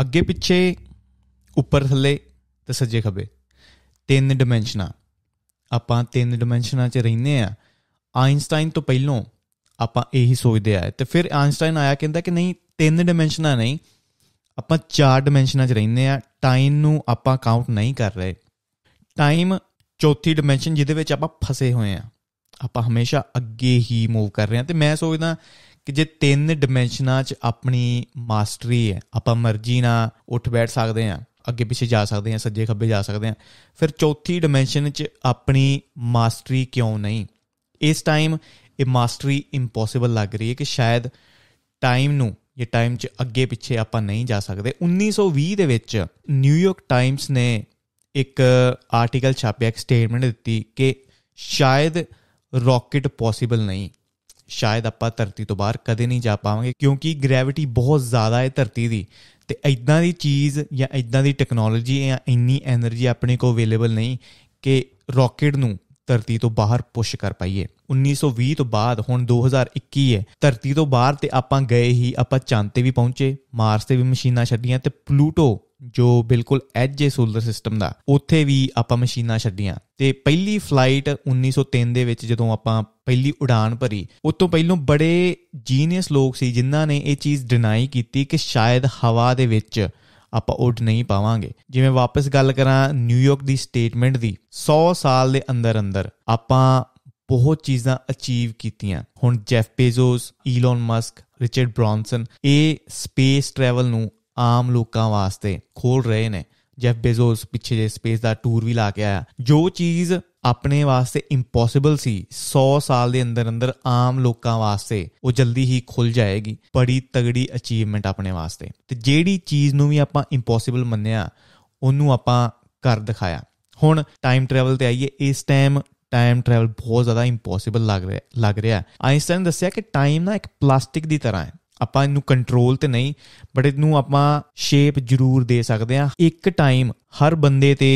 ਅੱਗੇ ਪਿੱਛੇ ਉੱਪਰ ਥੱਲੇ ਤੇ ਸੱਜੇ ਖੱਬੇ ਤਿੰਨ ਡਾਈਮੈਂਸ਼ਨਾਂ ਆਪਾਂ ਤਿੰਨ ਡਾਈਮੈਂਸ਼ਨਾਂ 'ਚ ਰਹਿੰਦੇ ਆ ਆਇਨਸਟਾਈਨ ਤੋਂ ਪਹਿਲਾਂ ਆਪਾਂ ਇਹੀ ਸੋਚਦੇ ਆ ਤੇ ਫਿਰ ਆਇਨਸਟਾਈਨ ਆਇਆ ਕਹਿੰਦਾ ਕਿ ਨਹੀਂ ਤਿੰਨ ਡਾਈਮੈਂਸ਼ਨਾਂ ਨਹੀਂ ਆਪਾਂ ਚਾਰ ਡਾਈਮੈਂਸ਼ਨਾਂ 'ਚ ਰਹਿੰਦੇ ਆ ਟਾਈਮ ਨੂੰ ਆਪਾਂ ਕਾਊਂਟ ਨਹੀਂ ਕਰ ਰਹੇ ਟਾਈਮ ਚੌਥੀ ਡਾਈਮੈਂਸ਼ਨ ਜਿਹਦੇ ਵਿੱਚ ਆਪਾਂ ਫਸੇ ਹੋਏ ਆ ਆਪਾਂ ਹਮੇਸ਼ਾ ਅੱਗੇ ਹੀ ਮੂਵ ਕਰ ਰਹੇ ਆ ਤੇ ਮੈਂ ਸੋਚਦਾ ਕਿ ਜੇ ਤਿੰਨ ਡਾਈਮੈਂਸ਼ਨਾਂ 'ਚ ਆਪਣੀ ਮਾਸਟਰੀ ਹੈ ਆਪਾਂ ਮਰਜ਼ੀ ਨਾਲ ਉੱਠ ਬੈਠ ਸਕਦੇ ਹਾਂ ਅੱਗੇ ਪਿੱਛੇ ਜਾ ਸਕਦੇ ਹਾਂ ਸੱਜੇ ਖੱਬੇ ਜਾ ਸਕਦੇ ਹਾਂ ਫਿਰ ਚੌਥੀ ਡਾਈਮੈਂਸ਼ਨ 'ਚ ਆਪਣੀ ਮਾਸਟਰੀ ਕਿਉਂ ਨਹੀਂ ਇਸ ਟਾਈਮ ਇਹ ਮਾਸਟਰੀ ਇੰਪੋਸੀਬਲ ਲੱਗ ਰਹੀ ਹੈ ਕਿ ਸ਼ਾਇਦ ਟਾਈਮ ਨੂੰ ਇਹ ਟਾਈਮ 'ਚ ਅੱਗੇ ਪਿੱਛੇ ਆਪਾਂ ਨਹੀਂ ਜਾ ਸਕਦੇ 1920 ਦੇ ਵਿੱਚ ਨਿਊਯਾਰਕ ਟਾਈਮਸ ਨੇ ਇੱਕ ਆਰਟੀਕਲ ਛਾਪਿਆ ਇੱਕ ਸਟੇਟਮੈਂਟ ਦਿੱਤੀ ਕਿ ਸ਼ਾਇਦ ਰਾਕਟ ਪੋਸੀਬਲ ਨਹੀਂ ਸ਼ਾਇਦ ਆਪਾਂ ਧਰਤੀ ਤੋਂ ਬਾਹਰ ਕਦੇ ਨਹੀਂ ਜਾ ਪਾਵਾਂਗੇ ਕਿਉਂਕਿ ਗ੍ਰੈਵਿਟੀ ਬਹੁਤ ਜ਼ਿਆਦਾ ਹੈ ਧਰਤੀ ਦੀ ਤੇ ਇਦਾਂ ਦੀ ਚੀਜ਼ ਜਾਂ ਇਦਾਂ ਦੀ ਟੈਕਨੋਲੋਜੀ ਜਾਂ ਇੰਨੀ એનર્ਜੀ ਆਪਣੇ ਕੋ ਅਵੇਲੇਬਲ ਨਹੀਂ ਕਿ ਰਾਕਟ ਨੂੰ ਧਰਤੀ ਤੋਂ ਬਾਹਰ ਪੁਸ਼ ਕਰ ਪਾਈਏ 1920 ਤੋਂ ਬਾਅਦ ਹੁਣ 2021 ਹੈ ਧਰਤੀ ਤੋਂ ਬਾਹਰ ਤੇ ਆਪਾਂ ਗਏ ਹੀ ਆਪਾਂ ਚੰਦ ਤੇ ਵੀ ਪਹੁੰਚੇ ਮਾਰਸ ਤੇ ਵੀ ਮਸ਼ੀਨਾਂ ਛੱਡੀਆਂ ਤੇ ਪਲੂਟੋ ਜੋ ਬਿਲਕੁਲ ਐਜ ਹੈ ਸੋਲਰ ਸਿਸਟਮ ਦਾ ਉੱਥੇ ਵੀ ਆਪਾਂ ਮਸ਼ੀਨਾਂ ਛੱਡੀਆਂ ਤੇ ਪਹਿਲੀ ਫਲਾਈਟ 1903 ਦੇ ਵਿੱਚ ਜਦੋਂ ਆਪਾਂ ਪਹਿਲੀ ਉਡਾਨ ਭਰੀ ਉਸ ਤੋਂ ਪਹਿਲਾਂ ਬੜੇ ਜੀਨੀਅਸ ਲੋਕ ਸੀ ਜਿਨ੍ਹਾਂ ਨੇ ਇਹ ਚੀਜ਼ ਡਿਨਾਈ ਕੀਤੀ ਕਿ ਸ਼ਾਇਦ ਹਵਾ ਦੇ ਵਿੱਚ ਆਪਾਂ ਉੱਡ ਨਹੀਂ ਪਾਵਾਂਗੇ ਜਿਵੇਂ ਵਾਪਸ ਗੱਲ ਕਰਾਂ ਨਿਊਯਾਰਕ ਦੀ ਸਟੇਟਮੈਂਟ ਦੀ 100 ਸਾਲ ਦੇ ਅੰਦਰ ਅੰਦਰ ਆਪਾਂ ਬਹੁਤ ਚੀਜ਼ਾਂ ਅਚੀਵ ਕੀਤੀਆਂ ਹੁਣ Jeff Bezos Elon Musk Richard Branson ਇਹ ਸਪੇਸ ਟਰੈਵਲ ਨੂੰ ਆਮ ਲੋਕਾਂ ਵਾਸਤੇ ਖੋਲ ਰਹੇ ਨੇ ਜੈਫ ਬੇਜ਼ੋਸ ਪਿੱਛੇ ਜੇ ਸਪੇਸ ਦਾ ਟੂਰ ਵੀ ਲਾ ਕੇ ਆਇਆ ਜੋ ਚੀਜ਼ ਆਪਣੇ ਵਾਸਤੇ ਇੰਪੋਸੀਬਲ ਸੀ 100 ਸਾਲ ਦੇ ਅੰਦਰ ਅੰਦਰ ਆਮ ਲੋਕਾਂ ਵਾਸਤੇ ਉਹ ਜਲਦੀ ਹੀ ਖੁੱਲ ਜਾਏਗੀ ਬੜੀ ਤਗੜੀ ਅਚੀਵਮੈਂਟ ਆਪਣੇ ਵਾਸਤੇ ਤੇ ਜਿਹੜੀ ਚੀਜ਼ ਨੂੰ ਵੀ ਆਪਾਂ ਇੰਪੋਸੀਬਲ ਮੰਨਿਆ ਉਹਨੂੰ ਆਪਾਂ ਕਰ ਦਿਖਾਇਆ ਹੁਣ ਟਾਈਮ ਟਰੈਵਲ ਤੇ ਆਈਏ ਇਸ ਟਾਈਮ ਟਾਈਮ ਟਰੈਵਲ ਬਹੁਤ ਜ਼ਿਆਦਾ ਇੰਪੋਸੀਬਲ ਲੱਗ ਰਿਹਾ ਲੱਗ ਰਿਹਾ ਆਇਨਸਟਾਈਨ ਦੱਸਿਆ ਕਿ ਟਾਈਮ ਨਾ ਇੱਕ ਪਲਾਸਟਿਕ ਦੀ ਤਰ੍ਹਾਂ ਹੈ ਆਪਾਂ ਇਹਨੂੰ ਕੰਟਰੋਲ ਤੇ ਨਹੀਂ ਬਟ ਇਹਨੂੰ ਆਪਾਂ ਸ਼ੇਪ ਜ਼ਰੂਰ ਦੇ ਸਕਦੇ ਆ ਇੱਕ ਟਾਈਮ ਹਰ ਬੰਦੇ ਤੇ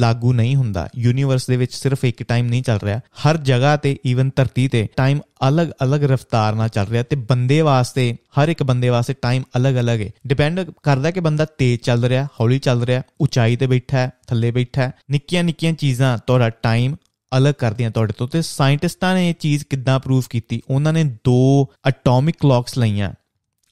ਲਾਗੂ ਨਹੀਂ ਹੁੰਦਾ ਯੂਨੀਵਰਸ ਦੇ ਵਿੱਚ ਸਿਰਫ ਇੱਕ ਟਾਈਮ ਨਹੀਂ ਚੱਲ ਰਿਹਾ ਹਰ ਜਗ੍ਹਾ ਤੇ ਈਵਨ ਧਰਤੀ ਤੇ ਟਾਈਮ ਅਲੱਗ-ਅਲੱਗ ਰਫ਼ਤਾਰ ਨਾਲ ਚੱਲ ਰਿਹਾ ਤੇ ਬੰਦੇ ਵਾਸਤੇ ਹਰ ਇੱਕ ਬੰਦੇ ਵਾਸਤੇ ਟਾਈਮ ਅਲੱਗ-ਅਲੱਗ ਹੈ ਡਿਪੈਂਡ ਕਰਦਾ ਕਿ ਬੰਦਾ ਤੇਜ਼ ਚੱਲ ਰਿਹਾ ਹੌਲੀ ਚੱਲ ਰਿਹਾ ਉਚਾਈ ਤੇ ਬੈਠਾ ਹੈ ਥੱਲੇ ਬੈਠਾ ਹੈ ਨਿੱਕੀਆਂ-ਨਿੱਕੀਆਂ ਚੀਜ਼ਾਂ ਤੁਹਾਡਾ ਟਾਈਮ ਅਲੱਗ ਕਰਦੀਆਂ ਤੁਹਾਡੇ ਤੋਂ ਤੇ ਸਾਇੰਟਿਸਟਾਂ ਨੇ ਇਹ ਚੀਜ਼ ਕਿੱਦਾਂ ਪ੍ਰੂਫ ਕੀਤੀ ਉਹਨਾਂ ਨੇ ਦੋ ਐਟੋਮਿਕ ਕਲੌਕਸ ਲਈਆਂ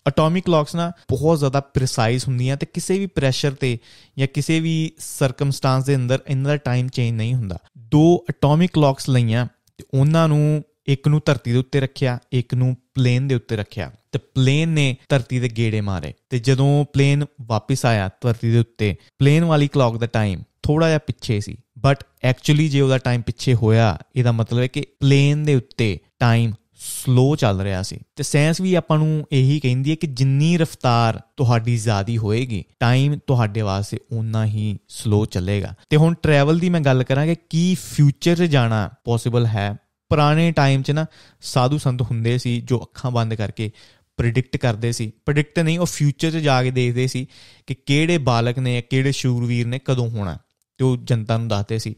ਐਟੋਮਿਕ ਕਲੌਕਸ ਨਾ ਬਹੁਤ ਜ਼ਿਆਦਾ ਪ੍ਰੀਸਾਈਜ਼ ਹੁੰਦੀਆਂ ਤੇ ਕਿਸੇ ਵੀ ਪ੍ਰੈਸ਼ਰ ਤੇ ਜਾਂ ਕਿਸੇ ਵੀ ਸਰਕਮਸਟੈਂਸ ਦੇ ਅੰਦਰ ਇਹਨਾਂ ਦਾ ਟਾਈਮ ਚੇਂਜ ਨਹੀਂ ਹੁੰਦਾ ਦੋ ਐਟੋਮਿਕ ਕਲੌਕਸ ਲਈਆਂ ਤੇ ਉਹਨਾਂ ਨੂੰ ਇੱਕ ਨੂੰ ਧਰਤੀ ਦੇ ਉੱਤੇ ਰੱਖਿਆ ਇੱਕ ਨੂੰ ਪਲੇਨ ਦੇ ਉੱਤੇ ਰੱਖਿਆ ਤੇ ਪਲੇਨ ਨੇ ਧਰਤੀ ਦੇ ਗੇੜੇ ਮਾਰੇ ਤੇ ਜਦੋਂ ਪਲੇਨ ਵਾਪਸ ਆਇਆ ਧਰਤੀ ਦੇ ਉੱਤੇ ਪਲੇਨ ਵਾਲੀ ਕਲੌਕ ਦਾ ਟਾਈਮ ਥੋੜਾ ਜਿਹਾ ਪਿੱਛੇ ਸੀ ਬਟ ਐਕਚੁਅਲੀ ਜੇ ਉਹਦਾ ਟਾਈਮ ਪਿੱਛੇ ਹੋਇਆ ਇਹਦਾ ਮਤਲਬ ਹੈ ਕਿ ਪਲੇਨ ਦੇ ਉੱਤੇ ਟਾਈਮ ਸਲੋ ਚੱਲ ਰਿਹਾ ਸੀ ਤੇ ਸਾਇੰਸ ਵੀ ਆਪਾਂ ਨੂੰ ਇਹੀ ਕਹਿੰਦੀ ਹੈ ਕਿ ਜਿੰਨੀ ਰਫ਼ਤਾਰ ਤੁਹਾਡੀ ਜ਼ਿਆਦੀ ਹੋਏਗੀ ਟਾਈਮ ਤੁਹਾਡੇ ਵਾਸਤੇ ਉਨਾ ਹੀ ਸਲੋ ਚੱਲੇਗਾ ਤੇ ਹੁਣ ਟਰੈਵਲ ਦੀ ਮੈਂ ਗੱਲ ਕਰਾਂਗੇ ਕੀ ਫਿਊਚਰ 'ਚ ਜਾਣਾ ਪੋਸੀਬਲ ਹੈ ਪੁਰਾਣੇ ਟਾਈਮ 'ਚ ਨਾ ਸਾਧੂ ਸੰਤ ਹੁੰਦੇ ਸੀ ਜੋ ਅੱਖਾਂ ਬੰਦ ਕਰਕੇ ਪ੍ਰੈਡਿਕਟ ਕਰਦੇ ਸੀ ਪ੍ਰੈਡਿਕਟ ਨਹੀਂ ਉਹ ਫਿਊਚਰ 'ਚ ਜਾ ਕੇ ਦੇਖਦੇ ਸੀ ਕਿ ਕਿਹੜੇ ਬਾਲਕ ਨੇ ਕਿਹੜੇ ਸ਼ੂਰਵੀਰ ਨੇ ਕਦੋਂ ਹੋਣਾ ਤੇ ਉਹ ਜਨਤਾ ਨੂੰ ਦੱਸਦੇ ਸੀ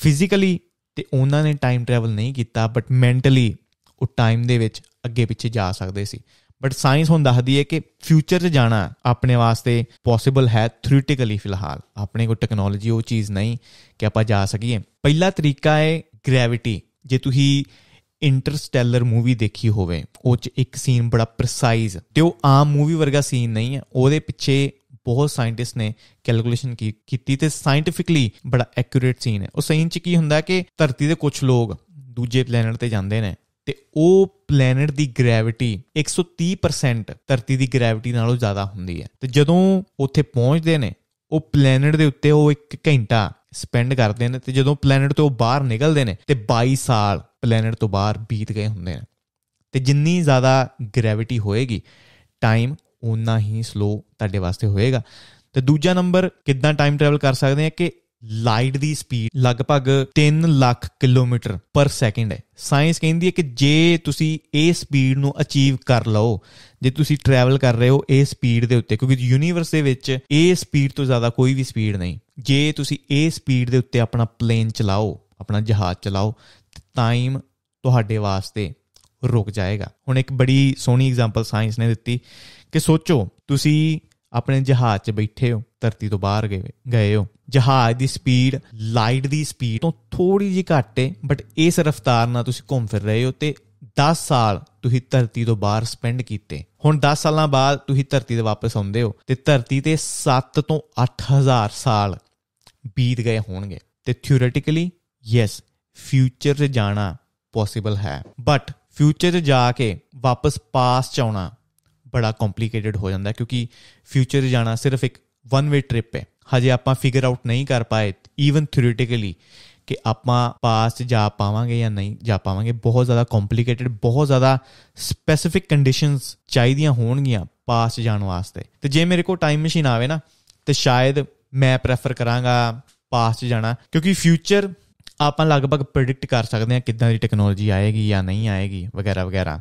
ਫਿਜ਼ੀਕਲੀ ਤੇ ਉਹਨਾਂ ਨੇ ਟਾਈਮ ਟਰੈਵਲ ਨਹੀਂ ਕੀਤਾ ਬਟ ਮੈਂਟਲੀ ਉਹ ਟਾਈਮ ਦੇ ਵਿੱਚ ਅੱਗੇ ਪਿੱਛੇ ਜਾ ਸਕਦੇ ਸੀ ਬਟ ਸਾਇੰਸ ਹੁਣ ਦੱਸਦੀ ਹੈ ਕਿ ਫਿਊਚਰ 'ਚ ਜਾਣਾ ਆਪਣੇ ਵਾਸਤੇ ਪੋਸੀਬਲ ਹੈ ਥਿਓਰੀਟਿਕਲੀ ਫਿਲਹਾਲ ਆਪਣੇ ਕੋਲ ਟੈਕਨੋਲੋਜੀ ਉਹ ਚੀਜ਼ ਨਹੀਂ ਕਿ ਆਪਾਂ ਜਾ ਸਕੀਏ ਪਹਿਲਾ ਤਰੀਕਾ ਹੈ ਗ੍ਰੈਵਿਟੀ ਜੇ ਤੁਸੀਂ ਇੰਟਰਸਟੈਲਰ ਮੂਵੀ ਦੇਖੀ ਹੋਵੇ ਉਹ 'ਚ ਇੱਕ ਸੀਨ ਬੜਾ ਪ੍ਰੀਸਾਈਜ਼ ਤੇ ਉਹ ਆਮ ਮੂਵੀ ਵਰਗਾ ਸੀਨ ਨਹੀਂ ਹੈ ਉਹਦੇ ਪਿੱਛੇ ਬਹੁਤ ਸਾਇੰਟਿਸਟ ਨੇ ਕੈਲਕੂਲੇਸ਼ਨ ਕੀਤੀ ਤੇ ਸਾਇੰਟਿਫਿਕਲੀ ਬੜਾ ਐਕਿਊਰੇਟ ਸੀਨ ਹੈ ਉਹ ਸੀਨ 'ਚ ਕੀ ਹੁੰਦਾ ਕਿ ਧਰਤੀ ਦੇ ਕੁਝ ਲੋਕ ਦੂਜੇ ਪਲੈਨਟ ਤੇ ਜਾਂਦੇ ਨੇ ਤੇ ਉਹ ਪਲੈਨਟ ਦੀ ਗ੍ਰੈਵਿਟੀ 130% ਧਰਤੀ ਦੀ ਗ੍ਰੈਵਿਟੀ ਨਾਲੋਂ ਜ਼ਿਆਦਾ ਹੁੰਦੀ ਹੈ ਤੇ ਜਦੋਂ ਉੱਥੇ ਪਹੁੰਚਦੇ ਨੇ ਉਹ ਪਲੈਨਟ ਦੇ ਉੱਤੇ ਉਹ 1 ਘੰਟਾ ਸਪੈਂਡ ਕਰਦੇ ਨੇ ਤੇ ਜਦੋਂ ਪਲੈਨਟ ਤੋਂ ਬਾਹਰ ਨਿਕਲਦੇ ਨੇ ਤੇ 22 ਸਾਲ ਪਲੈਨਟ ਤੋਂ ਬਾਹਰ ਬੀਤ ਗਏ ਹੁੰਦੇ ਨੇ ਤੇ ਜਿੰਨੀ ਜ਼ਿਆਦਾ ਗ੍ਰੈਵਿਟੀ ਹੋਏਗੀ ਟਾਈਮ ਉਨਾ ਹੀ ਸਲੋ ਤੁਹਾਡੇ ਵਾਸਤੇ ਹੋਏਗਾ ਤੇ ਦੂਜਾ ਨੰਬਰ ਕਿਦਾਂ ਟਾਈਮ ਟਰੈਵਲ ਕਰ ਸਕਦੇ ਆ ਕਿ ਲਾਈਟ ਦੀ ਸਪੀਡ ਲਗਭਗ 3 ਲੱਖ ਕਿਲੋਮੀਟਰ ਪਰ ਸੈਕਿੰਡ ਹੈ ਸਾਇੰਸ ਕਹਿੰਦੀ ਹੈ ਕਿ ਜੇ ਤੁਸੀਂ ਇਹ ਸਪੀਡ ਨੂੰ ਅਚੀਵ ਕਰ ਲਓ ਜੇ ਤੁਸੀਂ ਟਰੈਵਲ ਕਰ ਰਹੇ ਹੋ ਇਹ ਸਪੀਡ ਦੇ ਉੱਤੇ ਕਿਉਂਕਿ ਯੂਨੀਵਰਸ ਦੇ ਵਿੱਚ ਇਹ ਸਪੀਡ ਤੋਂ ਜ਼ਿਆਦਾ ਕੋਈ ਵੀ ਸਪੀਡ ਨਹੀਂ ਜੇ ਤੁਸੀਂ ਇਹ ਸਪੀਡ ਦੇ ਉੱਤੇ ਆਪਣਾ ਪਲੇਨ ਚਲਾਓ ਆਪਣਾ ਜਹਾਜ਼ ਚਲਾਓ ਟਾਈਮ ਤੁਹਾਡੇ ਵਾਸਤੇ ਰੁਕ ਜਾਏਗਾ ਹੁਣ ਇੱਕ ਬੜੀ ਸੋਹਣੀ ਐਗਜ਼ਾਮਪਲ ਸਾਇੰਸ ਨੇ ਦਿੱਤੀ ਕਿ ਸੋਚੋ ਤੁਸੀਂ ਆਪਣੇ ਜਹਾਜ਼ 'ਚ ਬੈਠੇ ਹੋ ਧਰਤੀ ਤੋਂ ਬਾਹਰ ਗਏ ਗਏ ਹੋ ਜਹਾਜ਼ ਦੀ ਸਪੀਡ ਲਾਈਟ ਦੀ ਸਪੀਡ ਤੋਂ ਥੋੜੀ ਜਿਹੀ ਘੱਟ ਹੈ ਬਟ ਇਸ ਰਫ਼ਤਾਰ ਨਾਲ ਤੁਸੀਂ ਘੁੰਮ ਫਿਰ ਰਹੇ ਹੋ ਤੇ 10 ਸਾਲ ਤੁਸੀਂ ਧਰਤੀ ਤੋਂ ਬਾਹਰ ਸਪੈਂਡ ਕੀਤੇ ਹੁਣ 10 ਸਾਲਾਂ ਬਾਅਦ ਤੁਸੀਂ ਧਰਤੀ ਤੇ ਵਾਪਸ ਆਉਂਦੇ ਹੋ ਤੇ ਧਰਤੀ ਤੇ 7 ਤੋਂ 8000 ਸਾਲ ਬੀਤ ਗਏ ਹੋਣਗੇ ਤੇ ਥਿਉਰੀਟਿਕਲੀ ਯੈਸ ਫਿਊਚਰ 'ਚ ਜਾਣਾ ਪੋਸੀਬਲ ਹੈ ਬਟ ਫਿਊਚਰ 'ਚ ਜਾ ਕੇ ਵਾਪਸ ਪਾਸ 'ਚ ਆਉਣਾ ਬੜਾ ਕੰਪਲਿਕੇਟਿਡ ਹੋ ਜਾਂਦਾ ਕਿਉਂਕਿ ਫਿਊਚਰ ਜਾਣਾ ਸਿਰਫ ਇੱਕ ਵਨ ਵੇ ਟ੍ਰਿਪ ਹੈ ਹਜੇ ਆਪਾਂ ਫਿਗਰ ਆਊਟ ਨਹੀਂ ਕਰ ਪਾਏ ਈਵਨ ਥਿਓਰੀਟਿਕਲੀ ਕਿ ਆਪਾਂ ਪਾਸਟ ਜਾ ਪਾਵਾਂਗੇ ਜਾਂ ਨਹੀਂ ਜਾ ਪਾਵਾਂਗੇ ਬਹੁਤ ਜ਼ਿਆਦਾ ਕੰਪਲਿਕੇਟਿਡ ਬਹੁਤ ਜ਼ਿਆਦਾ ਸਪੈਸਿਫਿਕ ਕੰਡੀਸ਼ਨਸ ਚਾਹੀਦੀਆਂ ਹੋਣਗੀਆਂ ਪਾਸਟ ਜਾਣ ਵਾਸਤੇ ਤੇ ਜੇ ਮੇਰੇ ਕੋਲ ਟਾਈਮ ਮਸ਼ੀਨ ਆਵੇ ਨਾ ਤੇ ਸ਼ਾਇਦ ਮੈਂ ਪ੍ਰੈਫਰ ਕਰਾਂਗਾ ਪਾਸਟ ਜਾਣਾ ਕਿਉਂਕਿ ਫਿਊਚਰ ਆਪਾਂ ਲਗਭਗ ਪ੍ਰੈਡਿਕਟ ਕਰ ਸਕਦੇ ਹਾਂ ਕਿਦਾਂ ਦੀ ਟੈਕਨੋਲੋਜੀ ਆਏਗੀ ਜਾਂ ਨਹੀਂ ਆਏਗੀ ਵਗੈਰਾ ਵਗੈਰਾ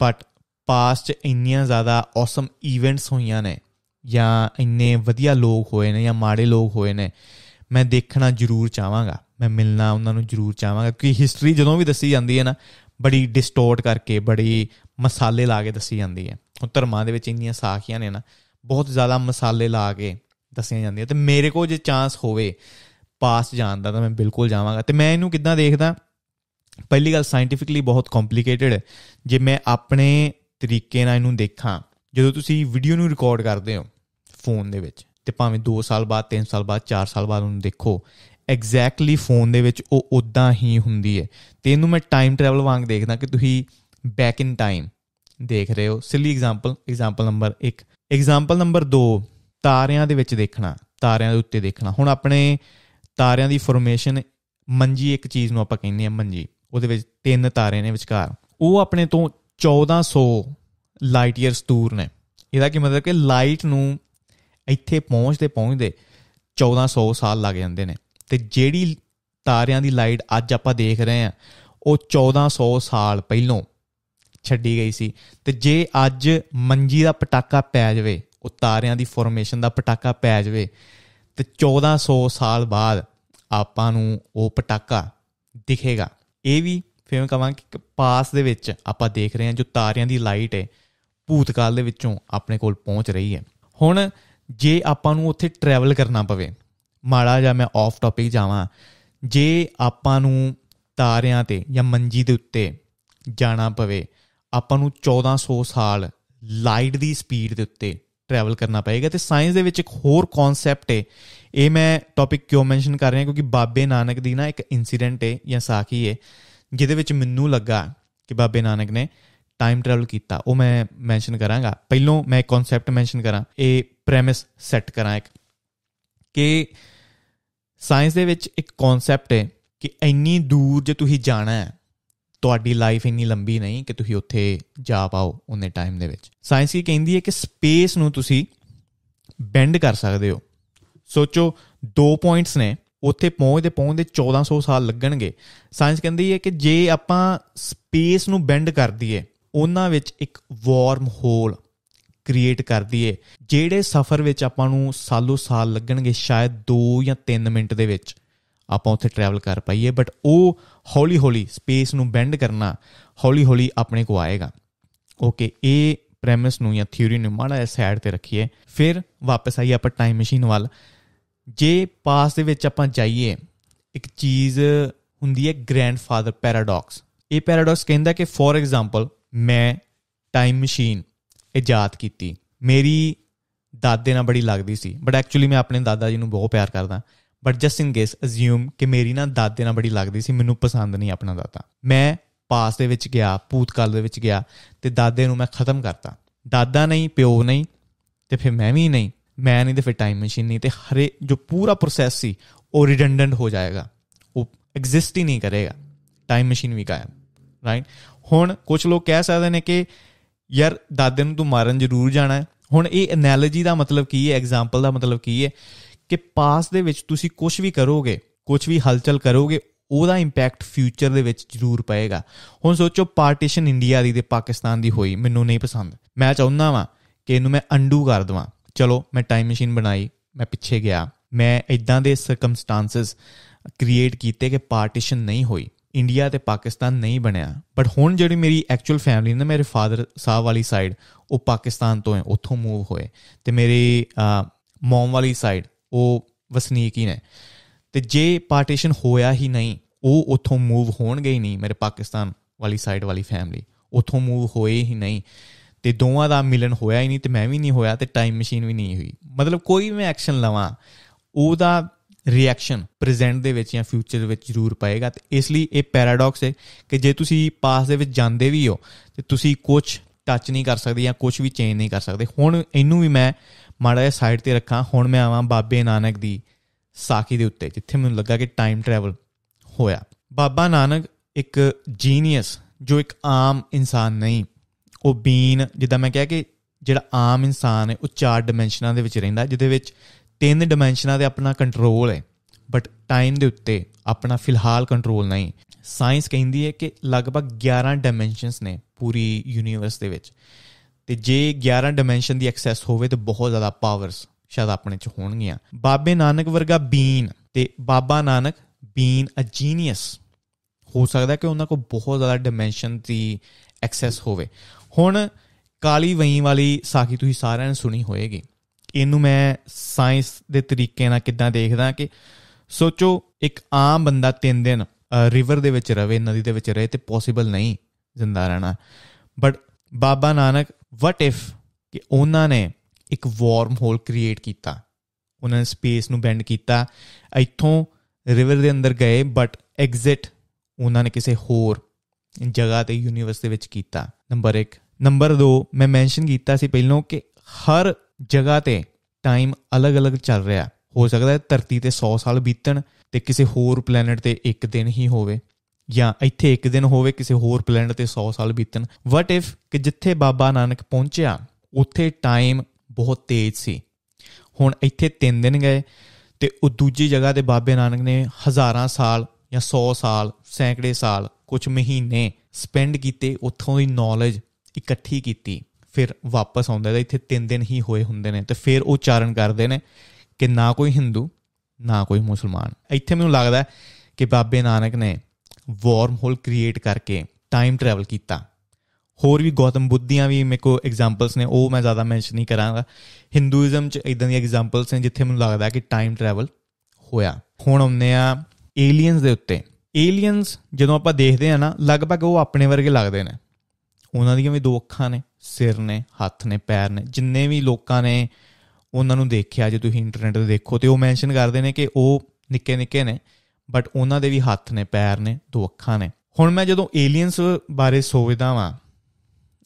ਬਟ ਪਾਸਟ 'ਚ ਇੰਨੀਆਂ ਜ਼ਿਆਦਾ ਔਸਮ ਇਵੈਂਟਸ ਹੋਈਆਂ ਨੇ ਜਾਂ ਇੰਨੇ ਵਧੀਆ ਲੋਕ ਹੋਏ ਨੇ ਜਾਂ ਮਾੜੇ ਲੋਕ ਹੋਏ ਨੇ ਮੈਂ ਦੇਖਣਾ ਜ਼ਰੂਰ ਚਾਹਾਂਗਾ ਮੈਂ ਮਿਲਣਾ ਉਹਨਾਂ ਨੂੰ ਜ਼ਰੂਰ ਚਾਹਾਂਗਾ ਕਿਉਂਕਿ ਹਿਸਟਰੀ ਜਦੋਂ ਵੀ ਦੱਸੀ ਜਾਂਦੀ ਹੈ ਨਾ ਬੜੀ ਡਿਸਟੋਰਟ ਕਰਕੇ ਬੜੀ ਮਸਾਲੇ ਲਾ ਕੇ ਦੱਸੀ ਜਾਂਦੀ ਹੈ ਉਹ ਧਰਮਾਂ ਦੇ ਵਿੱਚ ਇੰਨੀਆਂ ਸਾਖੀਆਂ ਨੇ ਨਾ ਬਹੁਤ ਜ਼ਿਆਦਾ ਮਸਾਲੇ ਲਾ ਕੇ ਦੱਸੀਆਂ ਜਾਂਦੀਆਂ ਤੇ ਮੇਰੇ ਕੋਲ ਜੇ ਚਾਂਸ ਹੋਵੇ ਪਾਸ ਜਾਣ ਦਾ ਤਾਂ ਮੈਂ ਬਿਲਕੁਲ ਜਾਵਾਂਗਾ ਤੇ ਮੈਂ ਇਹਨੂੰ ਕਿੱਦਾਂ ਦੇਖਦਾ ਪਹਿਲੀ ਗੱਲ ਸਾਇੰਟੀਫਿਕਲੀ ਬਹੁਤ ਕੰਪਲਿਕੇਟਿਡ ਹੈ ਜੇ ਮੈਂ ਆਪਣੇ ਤਰੀਕੇ ਨਾਲ ਇਹਨੂੰ ਦੇਖਾਂ ਜਦੋਂ ਤੁਸੀਂ ਵੀਡੀਓ ਨੂੰ ਰਿਕਾਰਡ ਕਰਦੇ ਹੋ ਫੋਨ ਦੇ ਵਿੱਚ ਤੇ ਭਾਵੇਂ 2 ਸਾਲ ਬਾਅਦ 3 ਸਾਲ ਬਾਅਦ 4 ਸਾਲ ਬਾਅਦ ਉਹਨੂੰ ਦੇਖੋ ਐਗਜ਼ੈਕਟਲੀ ਫੋਨ ਦੇ ਵਿੱਚ ਉਹ ਉਦਾਂ ਹੀ ਹੁੰਦੀ ਹੈ ਤੇ ਇਹਨੂੰ ਮੈਂ ਟਾਈਮ ਟਰੈਵਲ ਵਾਂਗ ਦੇਖਦਾ ਕਿ ਤੁਸੀਂ ਬੈਕ ਇਨ ਟਾਈਮ ਦੇਖ ਰਹੇ ਹੋ silly example example number 1 example number 2 ਤਾਰਿਆਂ ਦੇ ਵਿੱਚ ਦੇਖਣਾ ਤਾਰਿਆਂ ਦੇ ਉੱਤੇ ਦੇਖਣਾ ਹੁਣ ਆਪਣੇ ਤਾਰਿਆਂ ਦੀ ਫਾਰਮੇਸ਼ਨ ਮੰਜੀ ਇੱਕ ਚੀਜ਼ ਨੂੰ ਆਪਾਂ ਕਹਿੰਦੇ ਆ ਮੰਜੀ ਉਹਦੇ ਵਿੱਚ ਤਿੰਨ ਤਾਰੇ ਨੇ ਵਿਚਕਾਰ ਉਹ ਆਪਣੇ ਤੋਂ 1400 ਲਾਈਟ ਇਅਰਸ ਦੂਰ ਨੇ ਇਹਦਾ ਕੀ ਮਤਲਬ ਕਿ ਲਾਈਟ ਨੂੰ ਇੱਥੇ ਪਹੁੰਚਦੇ ਪਹੁੰਚਦੇ 1400 ਸਾਲ ਲੱਗ ਜਾਂਦੇ ਨੇ ਤੇ ਜਿਹੜੀ ਤਾਰਿਆਂ ਦੀ ਲਾਈਟ ਅੱਜ ਆਪਾਂ ਦੇਖ ਰਹੇ ਆ ਉਹ 1400 ਸਾਲ ਪਹਿਲਾਂ ਛੱਡੀ ਗਈ ਸੀ ਤੇ ਜੇ ਅੱਜ ਮੰਜੀ ਦਾ ਪਟਾਕਾ ਪੈ ਜਾਵੇ ਉਹ ਤਾਰਿਆਂ ਦੀ ਫਾਰਮੇਸ਼ਨ ਦਾ ਪਟਾਕਾ ਪੈ ਜਾਵੇ ਤੇ 1400 ਸਾਲ ਬਾਅਦ ਆਪਾਂ ਨੂੰ ਉਹ ਪਟਾਕਾ ਦਿਖੇਗਾ ਇਹ ਵੀ ਫਿਰ ਮੈਂ ਕਹਾਂ ਕਿ ਪਾਸ ਦੇ ਵਿੱਚ ਆਪਾਂ ਦੇਖ ਰਹੇ ਹਾਂ ਜੋ ਤਾਰਿਆਂ ਦੀ ਲਾਈਟ ਹੈ ਭੂਤਕਾਲ ਦੇ ਵਿੱਚੋਂ ਆਪਣੇ ਕੋਲ ਪਹੁੰਚ ਰਹੀ ਹੈ ਹੁਣ ਜੇ ਆਪਾਂ ਨੂੰ ਉੱਥੇ ਟਰੈਵਲ ਕਰਨਾ ਪਵੇ ਮਾੜਾ ਜਾਂ ਮੈਂ ਆਫ ਟੌਪਿਕ ਜਾਵਾਂ ਜੇ ਆਪਾਂ ਨੂੰ ਤਾਰਿਆਂ ਤੇ ਜਾਂ ਮੰਜੀ ਦੇ ਉੱਤੇ ਜਾਣਾ ਪਵੇ ਆਪਾਂ ਨੂੰ 1400 ਸਾਲ ਲਾਈਟ ਦੀ ਸਪੀਡ ਦੇ ਉੱਤੇ ਟਰੈਵਲ ਕਰਨਾ ਪਏਗਾ ਤੇ ਸਾਇੰਸ ਦੇ ਵਿੱਚ ਇੱਕ ਹੋਰ ਕਨਸੈਪਟ ਹੈ ਇਹ ਮੈਂ ਟੌਪਿਕ ਕਿਉਂ ਮੈਂਸ਼ਨ ਕਰ ਰਿਹਾ ਕਿਉਂਕਿ ਬਾਬੇ ਨਾਨਕ ਦੀ ਨਾ ਇੱਕ ਇਨਸੀਡੈਂਟ ਹੈ ਜਾਂ ਸਾਖੀ ਹੈ ਜਿਹਦੇ ਵਿੱਚ ਮੈਨੂੰ ਲੱਗਾ ਕਿ ਬਾਬੇ ਨਾਨਕ ਨੇ ਟਾਈਮ ਟਰੈਵਲ ਕੀਤਾ ਉਹ ਮੈਂ ਮੈਂਸ਼ਨ ਕਰਾਂਗਾ ਪਹਿਲੋਂ ਮੈਂ ਕਨਸੈਪਟ ਮੈਂਸ਼ਨ ਕਰਾਂ ਇਹ ਪ੍ਰੈਮਿਸ ਸੈੱਟ ਕਰਾਂ ਇੱਕ ਕਿ ਸਾਇੰਸ ਦੇ ਵਿੱਚ ਇੱਕ ਕਨਸੈਪਟ ਹੈ ਕਿ ਇੰਨੀ ਦੂਰ ਜੇ ਤੁਸੀਂ ਜਾਣਾ ਹੈ ਤੁਹਾਡੀ ਲਾਈਫ ਇੰਨੀ ਲੰਬੀ ਨਹੀਂ ਕਿ ਤੁਸੀਂ ਉੱਥੇ ਜਾ ਪਾਓ ਉਹਨੇ ਟਾਈਮ ਦੇ ਵਿੱਚ ਸਾਇੰਸ ਕੀ ਕਹਿੰਦੀ ਹੈ ਕਿ ਸਪੇਸ ਨੂੰ ਤੁਸੀਂ ਬੈਂਡ ਕਰ ਸਕਦੇ ਹੋ ਸੋਚੋ ਦੋ ਪੁਆਇੰਟਸ ਨੇ ਉੱਥੇ ਪਹੁੰਚਦੇ ਪਹੁੰਚਦੇ 1400 ਸਾਲ ਲੱਗਣਗੇ ਸਾਇੰਸ ਕਹਿੰਦੀ ਹੈ ਕਿ ਜੇ ਆਪਾਂ ਸਪੇਸ ਨੂੰ ਬੈਂਡ ਕਰ ਦਈਏ ਉਹਨਾਂ ਵਿੱਚ ਇੱਕ ਵਾਰਮ ਹੋਲ ਕ੍ਰੀਏਟ ਕਰ ਦਈਏ ਜਿਹੜੇ ਸਫ਼ਰ ਵਿੱਚ ਆਪਾਂ ਨੂੰ ਸਾਲੋ ਸਾਲ ਲੱਗਣਗੇ ਸ਼ਾਇਦ 2 ਜਾਂ 3 ਮਿੰਟ ਦੇ ਵਿੱਚ ਆਪਾਂ ਉੱਥੇ ਟਰੈਵਲ ਕਰ ਪਾਈਏ ਬਟ ਉਹ ਹੌਲੀ ਹੌਲੀ ਸਪੇਸ ਨੂੰ ਬੈਂਡ ਕਰਨਾ ਹੌਲੀ ਹੌਲੀ ਆਪਣੇ ਕੋ ਆਏਗਾ ਓਕੇ ਇਹ ਪ੍ਰੈਮਿਸ ਨੂੰ ਜਾਂ ਥਿਊਰੀ ਨੂੰ ਮਾੜਾ ਜਿਹਾ ਸਾਈਡ ਤੇ ਰੱਖੀਏ ਫਿਰ ਵਾਪਸ ਆਈਏ ਆਪਾਂ ਟਾਈਮ ਮਸ਼ੀਨ ਵੱਲ ਜੇ ਪਾਸ ਦੇ ਵਿੱਚ ਆਪਾਂ ਜਾਈਏ ਇੱਕ ਚੀਜ਼ ਹੁੰਦੀ ਹੈ ਗ੍ਰੈਂਡਫਾਦਰ ਪੈਰਾਡਾਕਸ ਇਹ ਪੈਰਾਡਾਕਸ ਕਹਿੰਦਾ ਕਿ ਫੋਰ ਐਗਜ਼ਾਮਪਲ ਮੈਂ ਟਾਈਮ ਮਸ਼ੀਨ ਇਜਾਦ ਕੀਤੀ ਮੇਰੀ ਦਾਦੇ ਨਾਲ ਬੜੀ ਲੱਗਦੀ ਸੀ ਬਟ ਐਕਚੁਅਲੀ ਮੈਂ ਆਪਣੇ ਦਾਦਾ ਜੀ ਨੂੰ ਬਹੁਤ ਪਿਆਰ ਕਰਦਾ but just in case assume ਕਿ ਮੇਰੀ ਨਾ ਦਾਦੇ ਨਾਲ ਬੜੀ ਲੱਗਦੀ ਸੀ ਮੈਨੂੰ ਪਸੰਦ ਨਹੀਂ ਆਪਣਾ ਦਾਦਾ ਮੈਂ ਪਾਸ ਦੇ ਵਿੱਚ ਗਿਆ ਪੂਤਕਾਲ ਦੇ ਵਿੱਚ ਗਿਆ ਤੇ ਦਾਦੇ ਨੂੰ ਮੈਂ ਖਤਮ ਕਰਤਾ ਦਾਦਾ ਨਹੀਂ ਪਿਓ ਨਹੀਂ ਤੇ ਫਿਰ ਮੈਂ ਵੀ ਨਹੀਂ ਮੈਂ ਨਹੀਂ ਤੇ ਫਿਰ ਟਾਈਮ ਮਸ਼ੀਨ ਨਹੀਂ ਤੇ ਹਰੇ ਜੋ ਪੂਰਾ ਪ੍ਰੋਸੈਸ ਸੀ ਉਹ ਰਿਡੰਡੈਂਟ ਹੋ ਜਾਏਗਾ ਉਹ ਐਗਜ਼ਿਸਟ ਹੀ ਨਹੀਂ ਕਰੇਗਾ ਟਾਈਮ ਮਸ਼ੀਨ ਵੀ ਕਾਇਮ ਰਾਈਟ ਹੁਣ ਕੁਝ ਲੋਕ ਕਹਿ ਸਕਦੇ ਨੇ ਕਿ ਯਾਰ ਦਾਦੇ ਨੂੰ ਤੂੰ ਮਾਰਨ ਜ਼ਰੂਰ ਜਾਣਾ ਹੈ ਹੁਣ ਇਹ ਐਨਾਲੋਜੀ ਦਾ ਮਤਲਬ ਕੀ ਹੈ ਐਗਜ਼ਾਮਪਲ ਦਾ ਮਤਲਬ ਕੀ ਹੈ ਕਿ ਪਾਸ ਦੇ ਵਿੱਚ ਤੁਸੀਂ ਕੁਝ ਵੀ ਕਰੋਗੇ ਕੁਝ ਵੀ ਹਲਚਲ ਕਰੋਗੇ ਉਹਦਾ ਇੰਪੈਕਟ ਫਿਊਚਰ ਦੇ ਵਿੱਚ ਜ਼ਰੂਰ ਪਏਗਾ ਹੁਣ ਸੋਚੋ ਪਾਰਟੀਸ਼ਨ ਇੰਡੀਆ ਦੀ ਤੇ ਪਾਕਿਸਤਾਨ ਦੀ ਹੋਈ ਮੈਨੂੰ ਨਹੀਂ ਪਸੰਦ ਮੈਂ ਚਾਹੁੰਦਾ ਵਾਂ ਕਿ ਇਹਨੂੰ ਮੈਂ ਅੰਡੂ ਕਰ ਦਵਾਂ ਚਲੋ ਮੈਂ ਟਾਈਮ ਮਸ਼ੀਨ ਬਣਾਈ ਮੈਂ ਪਿੱਛੇ ਗਿਆ ਮੈਂ ਇਦਾਂ ਦੇ ਸਰਕਮਸਟੈਂਸਸ ਕ੍ਰੀਏਟ ਕੀਤੇ ਕਿ ਪਾਰਟੀਸ਼ਨ ਨਹੀਂ ਹੋਈ ਇੰਡੀਆ ਤੇ ਪਾਕਿਸਤਾਨ ਨਹੀਂ ਬਣਿਆ ਬਟ ਹੁਣ ਜਿਹੜੀ ਮੇਰੀ ਐਕਚੁਅਲ ਫੈਮਿਲੀ ਨੇ ਮੇਰੇ ਫਾਦਰ ਸਾਹਿਬ ਵਾਲੀ ਸਾਈਡ ਉਹ ਪਾਕਿਸਤਾਨ ਤੋਂ ਹੈ ਉੱਥੋਂ ਮੂਵ ਹੋਏ ਤੇ ਮੇਰੀ ਮਮ ਵਾਲੀ ਸਾਈਡ ਉਹ ਵਸਨੀਕ ਹੀ ਨੇ ਤੇ ਜੇ ਪਾਰਟੀਸ਼ਨ ਹੋਇਆ ਹੀ ਨਹੀਂ ਉਹ ਉੱਥੋਂ ਮੂਵ ਹੋਣਗੇ ਹੀ ਨਹੀਂ ਮੇਰੇ ਪਾਕਿਸਤਾਨ ਵਾਲੀ ਸਾਈਡ ਵਾਲੀ ਫੈਮਿਲੀ ਉੱਥੋਂ ਮੂਵ ਹੋਏ ਹੀ ਨਹੀਂ ਤੇ ਦੋਵਾਂ ਦਾ ਮਿਲਨ ਹੋਇਆ ਹੀ ਨਹੀਂ ਤੇ ਮੈਂ ਵੀ ਨਹੀਂ ਹੋਇਆ ਤੇ ਟਾਈਮ ਮਸ਼ੀਨ ਵੀ ਨਹੀਂ ਹੋਈ ਮਤਲਬ ਕੋਈ ਵੀ ਮੈਂ ਐਕਸ਼ਨ ਲਵਾਂ ਉਹਦਾ ਰਿਐਕਸ਼ਨ ਪ੍ਰੈਜ਼ੈਂਟ ਦੇ ਵਿੱਚ ਜਾਂ ਫਿਊਚਰ ਦੇ ਵਿੱਚ ਜ਼ਰੂਰ ਪਾਏਗਾ ਤੇ ਇਸ ਲਈ ਇਹ ਪੈਰਾਡੌਕਸ ਹੈ ਕਿ ਜੇ ਤੁਸੀਂ ਪਾਸ ਦੇ ਵਿੱਚ ਜਾਂਦੇ ਵੀ ਹੋ ਤੇ ਤੁਸੀਂ ਕੁਝ ਟੱਚ ਨਹੀਂ ਕਰ ਸਕਦੇ ਜਾਂ ਕੁਝ ਵੀ ਚੇਂਜ ਨਹੀਂ ਕਰ ਸਕਦੇ ਹੁਣ ਇਹਨੂੰ ਵੀ ਮੈਂ ਮਾੜਾ ਜਿਹਾ ਸਾਈਡ ਤੇ ਰੱਖਾਂ ਹੁਣ ਮੈਂ ਆਵਾਂ ਬਾਬੇ ਨਾਨਕ ਦੀ ਸਾਖੀ ਦੇ ਉੱਤੇ ਜਿੱਥੇ ਮੈਨੂੰ ਲੱਗਾ ਕਿ ਟਾਈਮ ਟਰੈਵਲ ਹੋਇਆ ਬਾਬਾ ਨਾਨਕ ਇੱਕ ਜੀਨੀਅਸ ਜੋ ਇੱਕ ਆਮ ਇਨਸਾਨ ਨਹੀਂ ਉਹ ਬੀਨ ਜਿੱਦਾਂ ਮੈਂ ਕਿਹਾ ਕਿ ਜਿਹੜਾ ਆਮ ਇਨਸਾਨ ਹੈ ਉਹ ਚਾਰ ਡਾਈਮੈਂਸ਼ਨਾਂ ਦੇ ਵਿੱਚ ਰਹਿੰਦਾ ਜਿਹਦੇ ਵਿੱਚ ਤਿੰਨ ਡਾਈਮੈਂਸ਼ਨਾਂ ਤੇ ਆਪਣਾ ਕੰਟਰੋਲ ਹੈ ਬਟ ਟਾਈਮ ਦੇ ਉੱਤੇ ਆਪਣਾ ਫਿਲਹਾਲ ਕੰਟਰੋਲ ਨਹੀਂ ਸਾਇੰਸ ਕਹਿੰਦੀ ਹੈ ਕਿ ਲਗਭਗ 11 ਡਾਈਮੈਂਸ਼ਨਸ ਨੇ ਪੂਰੀ ਯੂਨੀਵਰਸ ਦੇ ਵਿੱਚ ਤੇ ਜੇ 11 ਡਾਈਮੈਂਸ਼ਨ ਦੀ ਐਕਸੈਸ ਹੋਵੇ ਤੇ ਬਹੁਤ ਜ਼ਿਆਦਾ ਪਾਵਰਸ ਸ਼ਾਇਦ ਆਪਣੇ ਚ ਹੋਣਗੀਆਂ ਬਾਬੇ ਨਾਨਕ ਵਰਗਾ ਬੀਨ ਤੇ ਬਾਬਾ ਨਾਨਕ ਬੀਨ ਅ ਜੀਨੀਅਸ ਹੋ ਸਕਦਾ ਕਿ ਉਹਨਾਂ ਕੋਲ ਬਹੁਤ ਜ਼ਿਆਦਾ ਡਾਈਮੈਂਸ਼ਨ ਦੀ ਐਕਸੈਸ ਹੋਵੇ ਹੁਣ ਕਾਲੀ ਵਈ ਵਾਲੀ ਸਾਖੀ ਤੁਸੀਂ ਸਾਰਿਆਂ ਨੇ ਸੁਣੀ ਹੋਏਗੀ ਇਹਨੂੰ ਮੈਂ ਸਾਇੰਸ ਦੇ ਤਰੀਕੇ ਨਾਲ ਕਿੱਦਾਂ ਦੇਖਦਾ ਕਿ ਸੋਚੋ ਇੱਕ ਆਮ ਬੰਦਾ 3 ਦਿਨ ਰਿਵਰ ਦੇ ਵਿੱਚ ਰਵੇ ਨਦੀ ਦੇ ਵਿੱਚ ਰਹੇ ਤੇ ਪੋਸੀਬਲ ਨਹੀਂ ਜ਼ਿੰਦਾ ਰਹਿਣਾ but Baba Nanak what if ਕਿ ਉਹਨਾਂ ਨੇ ਇੱਕ ਵਾਰਮ ਹੋਲ ਕ੍ਰੀਏਟ ਕੀਤਾ ਉਹਨਾਂ ਨੇ ਸਪੇਸ ਨੂੰ ਬੈਂਡ ਕੀਤਾ ਇੱਥੋਂ ਰਿਵਰ ਦੇ ਅੰਦਰ ਗਏ ਬਟ ਐਗਜ਼ਿਟ ਉਹਨਾਂ ਨੇ ਕਿਸੇ ਹੋਰ ਜਗ੍ਹਾ ਤੇ ਯੂਨੀਵਰਸ ਦੇ ਵਿੱਚ ਕੀਤਾ ਨੰਬਰ 1 ਨੰਬਰ 2 ਮੈਂ ਮੈਂਸ਼ਨ ਕੀਤਾ ਸੀ ਪਹਿਲਾਂ ਕਿ ਹਰ ਜਗ੍ਹਾ ਤੇ ਟਾਈਮ ਅਲੱਗ-ਅਲੱਗ ਚੱਲ ਰਿਹਾ ਹੋ ਸਕਦਾ ਹੈ ਧਰਤੀ ਤੇ 100 ਸਾਲ ਬੀਤਣ ਤੇ ਕਿਸੇ ਹੋਰ ਪਲੈਨਟ ਤੇ ਇੱਕ ਦਿਨ ਹੀ ਹੋਵੇ ਜਾਂ ਇੱਥੇ ਇੱਕ ਦਿਨ ਹੋਵੇ ਕਿਸੇ ਹੋਰ ਪਲੈਨਟ ਤੇ 100 ਸਾਲ ਬੀਤਣ ਵਾਟ ਇਫ ਕਿ ਜਿੱਥੇ ਬਾਬਾ ਨਾਨਕ ਪਹੁੰਚਿਆ ਉੱਥੇ ਟਾਈਮ ਬਹੁਤ ਤੇਜ਼ ਸੀ ਹੁਣ ਇੱਥੇ 3 ਦਿਨ ਗਏ ਤੇ ਉਹ ਦੂਜੀ ਜਗ੍ਹਾ ਤੇ ਬਾਬੇ ਨਾਨਕ ਨੇ ਹਜ਼ਾਰਾਂ ਸਾਲ ਜਾਂ 100 ਸਾਲ ਸੈਂਕੜੇ ਸਾਲ ਕੁਝ ਮਹੀਨੇ ਸਪੈਂਡ ਕੀਤੇ ਉੱਥੋਂ ਦੀ ਨੌਲੇਜ ਇਕੱਠੀ ਕੀਤੀ ਫਿਰ ਵਾਪਸ ਆਉਂਦਾ ਤਾਂ ਇੱਥੇ 3 ਦਿਨ ਹੀ ਹੋਏ ਹੁੰਦੇ ਨੇ ਤੇ ਫਿਰ ਉਹ ਚਾਰਨ ਕਰਦੇ ਨੇ ਕਿ ਨਾ ਕੋਈ Hindu ਨਾ ਕੋਈ ਮੁਸਲਮਾਨ ਇੱਥੇ ਮੈਨੂੰ ਲੱਗਦਾ ਕਿ ਬਾਬੇ ਨਾਨਕ ਨੇ ਵਾਰਮ ਹੋਲ ਕ੍ਰੀਏਟ ਕਰਕੇ ਟਾਈਮ ਟਰੈਵਲ ਕੀਤਾ ਹੋਰ ਵੀ ਗੌਤਮ ਬੁੱਧੀਆਂ ਵੀ ਮੇਰੇ ਕੋ ਐਗਜ਼ਾਮਪਲਸ ਨੇ ਉਹ ਮੈਂ ਜ਼ਿਆਦਾ ਮੈਂਸ਼ਨ ਨਹੀਂ ਕਰਾਂਗਾ ਹਿੰਦੂਇਜ਼ਮ ਚ ਇਦਾਂ ਦੀਆਂ ਐਗਜ਼ਾਮਪਲਸ ਨੇ ਜਿੱਥੇ ਮੈਨੂੰ ਲੱਗਦਾ ਕਿ ਟਾਈਮ ਟਰੈਵਲ ਹੋਇਆ ਹੁਣ ਆਉਂਦੇ ਆ ਏਲੀਅਨਸ ਦੇ ਉੱਤੇ ਏਲੀਅਨਸ ਜਦੋਂ ਆਪਾਂ ਦੇਖਦੇ ਆ ਨਾ ਲਗਭਗ ਉਹ ਆਪਣੇ ਵਰਗੇ ਲੱਗਦੇ ਨੇ ਉਹਨਾਂ ਦੀਆਂ ਵੀ ਦੋ ਅੱਖਾਂ ਨੇ ਸਿਰ ਨੇ ਹੱਥ ਨੇ ਪੈਰ ਨੇ ਜਿੰਨੇ ਵੀ ਲੋਕਾਂ ਨੇ ਉਹਨਾਂ ਨੂੰ ਦੇਖਿਆ ਜੇ ਤੁਸੀਂ ਇੰਟਰਨੈਟ ਤੇ ਦੇਖੋ ਤੇ ਉਹ ਮੈਂਸ਼ਨ ਕਰਦੇ ਨੇ ਕਿ ਉਹ ਨਿੱਕੇ ਨਿੱਕੇ ਨੇ ਬਟ ਉਹਨਾਂ ਦੇ ਵੀ ਹੱਥ ਨੇ ਪੈਰ ਨੇ ਦੋ ਅੱਖਾਂ ਨੇ ਹੁਣ ਮੈਂ ਜਦੋਂ ਏਲੀਅਨਸ ਬਾਰੇ ਸੋਚਦਾ ਵਾਂ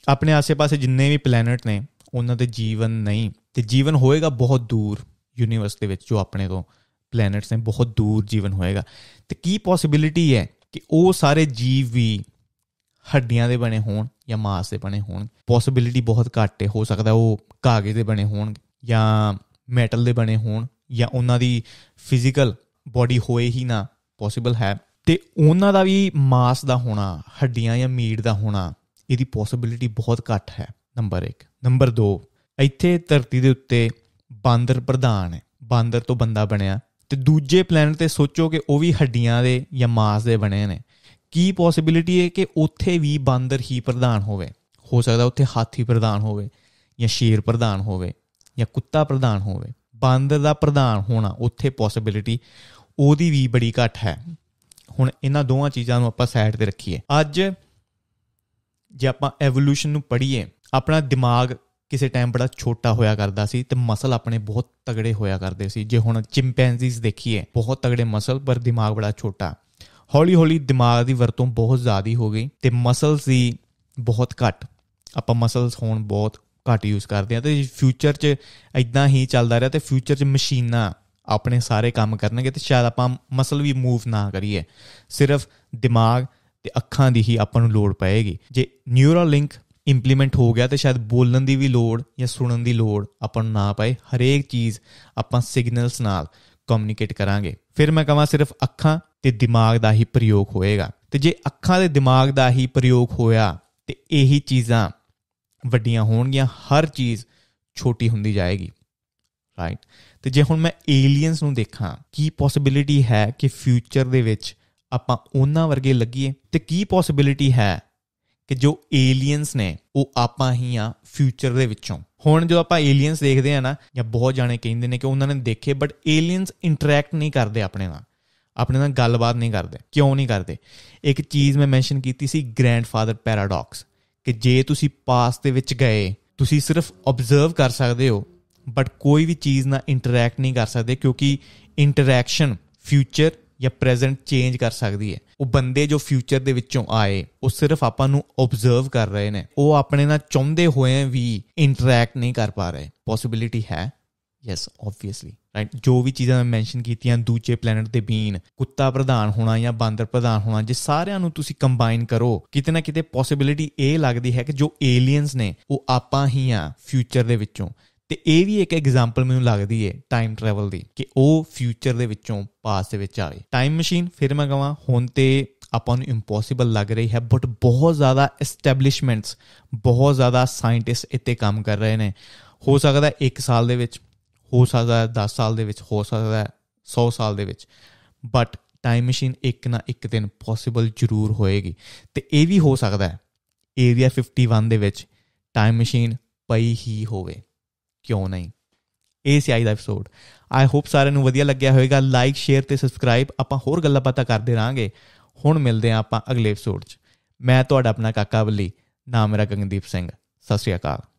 ਆਪਣੇ ਆਸ-ਪਾਸੇ ਜਿੰਨੇ ਵੀ ਪਲੈਨਟ ਨੇ ਉਹਨਾਂ ਤੇ ਜੀਵਨ ਨਹੀਂ ਤੇ ਜੀਵਨ ਹੋਏਗਾ ਬਹੁਤ ਦੂਰ ਯੂਨੀਵਰਸ ਦੇ ਵਿੱਚ ਜੋ ਆਪਣੇ ਤੋਂ ਪਲੈਨਟਸ ਨੇ ਬਹੁਤ ਦੂਰ ਜੀਵਨ ਹੋਏਗਾ ਤੇ ਕੀ ਪੋਸਿਬਿਲਿਟੀ ਹੈ ਕਿ ਉਹ ਸਾਰੇ ਜੀਵ ਵੀ ਹੱਡੀਆਂ ਦੇ ਬਣੇ ਹੋਣ ਜਾਂ ਮਾਸ ਦੇ ਬਣੇ ਹੋਣ ਪੋਸਿਬਿਲਿਟੀ ਬਹੁਤ ਘੱਟ ਹੈ ਹੋ ਸਕਦਾ ਉਹ ਕਾਗਜ਼ ਦੇ ਬਣੇ ਹੋਣ ਜਾਂ ਮੈਟਲ ਦੇ ਬਣੇ ਹੋਣ ਜਾਂ ਉਹਨਾਂ ਦੀ ਫਿਜ਼ੀਕਲ ਬਾਡੀ ਹੋਏ ਹੀ ਨਾ ਪੋਸੀਬਲ ਹੈ ਤੇ ਉਹਨਾਂ ਦਾ ਵੀ ਮਾਸ ਦਾ ਹੋਣਾ ਹੱਡੀਆਂ ਜਾਂ ਮੀਟ ਦਾ ਹੋਣਾ ਇਹਦੀ ਪੋਸਿਬਿਲਿਟੀ ਬਹੁਤ ਘੱਟ ਹੈ ਨੰਬਰ 1 ਨੰਬਰ 2 ਇੱਥੇ ਧਰਤੀ ਦੇ ਉੱਤੇ ਬਾਂਦਰ ਪ੍ਰਧਾਨ ਹੈ ਬਾਂਦਰ ਤੋਂ ਬੰਦਾ ਬਣਿਆ ਤੇ ਦੂਜੇ ਪਲੈਨਟ ਤੇ ਸੋਚੋ ਕਿ ਉਹ ਵੀ ਹੱਡੀਆਂ ਦੇ ਜਾਂ ਮਾਸ ਦੇ ਬਣੇ ਨੇ ਕੀ ਪੋਸਿਬਿਲਿਟੀ ਹੈ ਕਿ ਉੱਥੇ ਵੀ ਬਾਂਦਰ ਹੀ ਪ੍ਰਧਾਨ ਹੋਵੇ ਹੋ ਸਕਦਾ ਉੱਥੇ ਹਾਥੀ ਪ੍ਰਧਾਨ ਹੋਵੇ ਜਾਂ ਸ਼ੇਰ ਪ੍ਰਧਾਨ ਹੋਵੇ ਜਾਂ ਕੁੱਤਾ ਪ੍ਰਧਾਨ ਹੋਵੇ ਬਾਂਦਰ ਦਾ ਪ੍ਰਧਾਨ ਹੋਣਾ ਉੱਥੇ ਪੋਸਿਬਿਲਿਟੀ ਉਹਦੀ ਵੀ ਬੜੀ ਘੱਟ ਹੈ ਹੁਣ ਇਹਨਾਂ ਦੋਹਾਂ ਚੀਜ਼ਾਂ ਨੂੰ ਆਪਾਂ ਸਾਈਡ ਤੇ ਰੱਖੀਏ ਅੱਜ ਜੇ ਆਪਾਂ ਐਵੋਲੂਸ਼ਨ ਨੂੰ ਪੜ੍ਹੀਏ ਆਪਣਾ ਦਿਮਾਗ ਕਿਸੇ ਟਾਈਮ ਬੜਾ ਛੋਟਾ ਹੋਇਆ ਕਰਦਾ ਸੀ ਤੇ ਮਸਲ ਆਪਣੇ ਬਹੁਤ ਤਗੜੇ ਹੋਇਆ ਕਰਦੇ ਸੀ ਜੇ ਹੁਣ ਚਿੰਪੈਂਜ਼ੀਜ਼ ਦੇਖੀਏ ਬਹੁਤ ਤਗੜੇ ਮਸਲ ਪਰ ਦਿਮਾਗ ਬੜਾ ਛੋਟਾ ਹੌਲੀ-ਹੌਲੀ ਦਿਮਾਗ ਦੀ ਵਰਤੋਂ ਬਹੁਤ ਜ਼ਿਆਦੀ ਹੋ ਗਈ ਤੇ ਮਸਲਸ ਦੀ ਬਹੁਤ ਘੱਟ ਆਪਾਂ ਮਸਲਸ ਹੋਣ ਬਹੁਤ ਘੱਟ ਯੂਜ਼ ਕਰਦੇ ਆ ਤੇ ਫਿਊਚਰ 'ਚ ਇਦਾਂ ਹੀ ਚੱਲਦਾ ਰਿਹਾ ਤੇ ਫਿਊਚਰ 'ਚ ਮਸ਼ੀਨਾਂ ਆਪਣੇ ਸਾਰੇ ਕੰਮ ਕਰਨਗੇ ਤੇ ਸ਼ਾਇਦ ਆਪਾਂ ਮਸਲ ਵੀ ਮੂਵ ਨਾ ਕਰੀਏ ਸਿਰਫ ਦਿਮਾਗ ਤੇ ਅੱਖਾਂ ਦੀ ਹੀ ਆਪਾਂ ਨੂੰ ਲੋੜ ਪਏਗੀ ਜੇ ਨਿਊਰਲ ਲਿੰਕ ਇੰਪਲੀਮੈਂਟ ਹੋ ਗਿਆ ਤੇ ਸ਼ਾਇਦ ਬੋਲਣ ਦੀ ਵੀ ਲੋੜ ਜਾਂ ਸੁਣਨ ਦੀ ਲੋੜ ਆਪਾਂ ਨੂੰ ਨਾ ਪਏ ਹਰੇਕ ਚੀਜ਼ ਆਪਾਂ ਸਿਗਨਲਸ ਨਾਲ ਕਮਿਊਨੀਕੇਟ ਕਰਾਂਗੇ ਫਿਰ ਮੈਂ ਕਹਾਂ ਸਿਰਫ ਅੱਖਾਂ ਤੇ ਦਿਮਾਗ ਦਾ ਹੀ ਪ੍ਰਯੋਗ ਹੋਏਗਾ ਤੇ ਜੇ ਅੱਖਾਂ ਤੇ ਦਿਮਾਗ ਦਾ ਹੀ ਪ੍ਰਯੋਗ ਹੋਇਆ ਤੇ ਇਹੀ ਚੀਜ਼ਾਂ ਵੱਡੀਆਂ ਹੋਣਗੀਆਂ ਹਰ ਚੀਜ਼ ਛੋਟੀ ਹੁੰਦੀ ਜਾਏਗੀ ਰਾਈਟ ਤੇ ਜੇ ਹੁਣ ਮੈਂ ਏਲੀਅਨਸ ਨੂੰ ਦੇਖਾਂ ਕੀ ਪੋਸਿਬਿਲਿਟੀ ਹੈ ਕਿ ਫਿਊਚਰ ਦੇ ਵਿੱਚ ਆਪਾਂ ਉਹਨਾਂ ਵਰਗੇ ਲੱਗੀਏ ਤੇ ਕੀ ਪੋਸਿਬਿਲਿਟੀ ਹੈ ਕਿ ਜੋ ਏਲੀਅਨਸ ਨੇ ਉਹ ਆਪਾਂ ਹੀ ਆ ਫਿਊਚਰ ਦੇ ਵਿੱਚੋਂ ਹੁਣ ਜੋ ਆਪਾਂ ਏਲੀਅਨਸ ਦੇਖਦੇ ਆ ਨਾ ਜਾਂ ਬਹੁਤ ਜਾਣੇ ਕਹਿੰਦੇ ਨੇ ਕਿ ਉਹਨਾਂ ਨੇ ਦੇਖੇ ਬਟ ਏਲੀਅਨਸ ਇੰਟਰੈਕਟ ਨਹੀਂ ਕਰਦੇ ਆਪਣੇ ਨਾਲ ਆਪਣੇ ਨਾਲ ਗੱਲਬਾਤ ਨਹੀਂ ਕਰਦੇ ਕਿਉਂ ਨਹੀਂ ਕਰਦੇ ਇੱਕ ਚੀਜ਼ ਮੈਂ ਮੈਂਸ਼ਨ ਕੀਤੀ ਸੀ ਗ੍ਰੈਂਡਫਾਦਰ ਪੈਰਾਡਾਕਸ ਕਿ ਜੇ ਤੁਸੀਂ ਪਾਸ ਦੇ ਵਿੱਚ ਗਏ ਤੁਸੀਂ ਸਿਰਫ ਆਬਜ਼ਰਵ ਕਰ ਸਕਦੇ ਹੋ ਬਟ ਕੋਈ ਵੀ ਚੀਜ਼ ਨਾਲ ਇੰਟਰੈਕਟ ਨਹੀਂ ਕਰ ਸਕਦੇ ਕਿਉਂਕਿ ਇੰਟਰੈਕਸ਼ਨ ਫਿਊਚਰ ਜਾਂ ਪ੍ਰੈਜ਼ੈਂਟ ਚੇਂਜ ਕਰ ਸਕਦੀ ਹੈ ਉਹ ਬੰਦੇ ਜੋ ਫਿਊਚਰ ਦੇ ਵਿੱਚੋਂ ਆਏ ਉਹ ਸਿਰਫ ਆਪਾਂ ਨੂੰ ਆਬਜ਼ਰਵ ਕਰ ਰਹੇ ਨੇ ਉਹ ਆਪਣੇ ਨਾਲ ਚਾਹੁੰਦੇ ਹੋਏ ਵੀ ਇੰਟਰੈਕਟ ਨਹੀਂ ਕਰ ਪਾ ਰਹੇ ਪੋਸਿਬਿਲਿਟੀ ਹੈ ਯੈਸ ਆਬਵੀਅਸਲੀ ਰਾਈਟ ਜੋ ਵੀ ਚੀਜ਼ਾਂ ਮੈਂ ਮੈਂਸ਼ਨ ਕੀਤੀਆਂ ਦੂਜੇ ਪਲੈਨਟ ਦੇ ਬੀਨ ਕੁੱਤਾ ਪ੍ਰਧਾਨ ਹੋਣਾ ਜਾਂ ਬਾਂਦਰ ਪ੍ਰਧਾਨ ਹੋਣਾ ਜੇ ਸਾਰਿਆਂ ਨੂੰ ਤੁਸੀਂ ਕੰਬਾਈਨ ਕਰੋ ਕਿਤੇ ਨਾ ਕਿਤੇ ਪੋਸਿਬਿਲਿਟੀ ਇਹ ਲੱਗਦੀ ਹੈ ਕਿ ਜੋ ਏਲੀਅਨਸ ਨੇ ਉਹ ਆਪਾਂ ਹੀ ਆ ਫਿਊਚਰ ਦੇ ਵਿੱਚੋਂ ਤੇ ਇਹ ਵੀ ਇੱਕ ਐਗਜ਼ਾਮਪਲ ਮੈਨੂੰ ਲੱਗਦੀ ਏ ਟਾਈਮ ਟਰੈਵਲ ਦੀ ਕਿ ਉਹ ਫਿਊਚਰ ਦੇ ਵਿੱਚੋਂ ਪਾਸ ਦੇ ਵਿੱਚ ਆਵੇ ਟਾਈਮ ਮਸ਼ੀਨ ਫਿਰ ਮੈਂ ਕਹਾਂ ਹੁਣ ਤੇ ਆਪਾਂ ਨੂੰ ਇੰਪੋਸੀਬਲ ਲੱਗ ਰਹੀ ਹੈ ਬਟ ਬਹੁਤ ਜ਼ਿਆਦਾ ਐਸਟੈਬਲਿਸ਼ਮੈਂਟਸ ਬਹੁਤ ਜ਼ਿਆਦਾ ਸਾਇੰਟਿਸਟ ਇੱਥੇ ਕੰਮ ਕਰ ਰਹੇ ਨੇ ਹੋ ਸਕਦਾ 1 ਸਾਲ ਦੇ ਵਿੱਚ ਹੋ ਸਕਦਾ 10 ਸਾਲ ਦੇ ਵਿੱਚ ਹੋ ਸਕਦਾ 100 ਸਾਲ ਦੇ ਵਿੱਚ ਬਟ ਟਾਈਮ ਮਸ਼ੀਨ ਇੱਕ ਨਾ ਇੱਕ ਦਿਨ ਪੋਸੀਬਲ ਜ਼ਰੂਰ ਹੋਏਗੀ ਤੇ ਇਹ ਵੀ ਹੋ ਸਕਦਾ ਹੈ ਏਰੀਆ 51 ਦੇ ਵਿੱਚ ਟਾਈਮ ਮਸ਼ੀਨ ਪਈ ਹੀ ਹੋਵੇ ਕਿਉਂ ਨਹੀਂ ਇਹ ਸੀ ਆਈ ਦਾ ਐਪੀਸੋਡ ਆਈ ਹੋਪ ਸਾਰਿਆਂ ਨੂੰ ਵਧੀਆ ਲੱਗਿਆ ਹੋਵੇਗਾ ਲਾਈਕ ਸ਼ੇਅਰ ਤੇ ਸਬਸਕ੍ਰਾਈਬ ਆਪਾਂ ਹੋਰ ਗੱਲਾਂ ਬਾਤਾਂ ਕਰਦੇ ਰਾਂਗੇ ਹੁਣ ਮਿਲਦੇ ਆਂ ਆਪਾਂ ਅਗਲੇ ਐਪੀਸੋਡ 'ਚ ਮੈਂ ਤੁਹਾਡਾ ਆਪਣਾ ਕਾਕਾ ਬੱਲੀ ਨਾਮ ਮੇਰਾ ਗੰਗਦੀਪ ਸਿੰਘ ਸਤਿ ਸ਼੍ਰੀ ਅਕਾਲ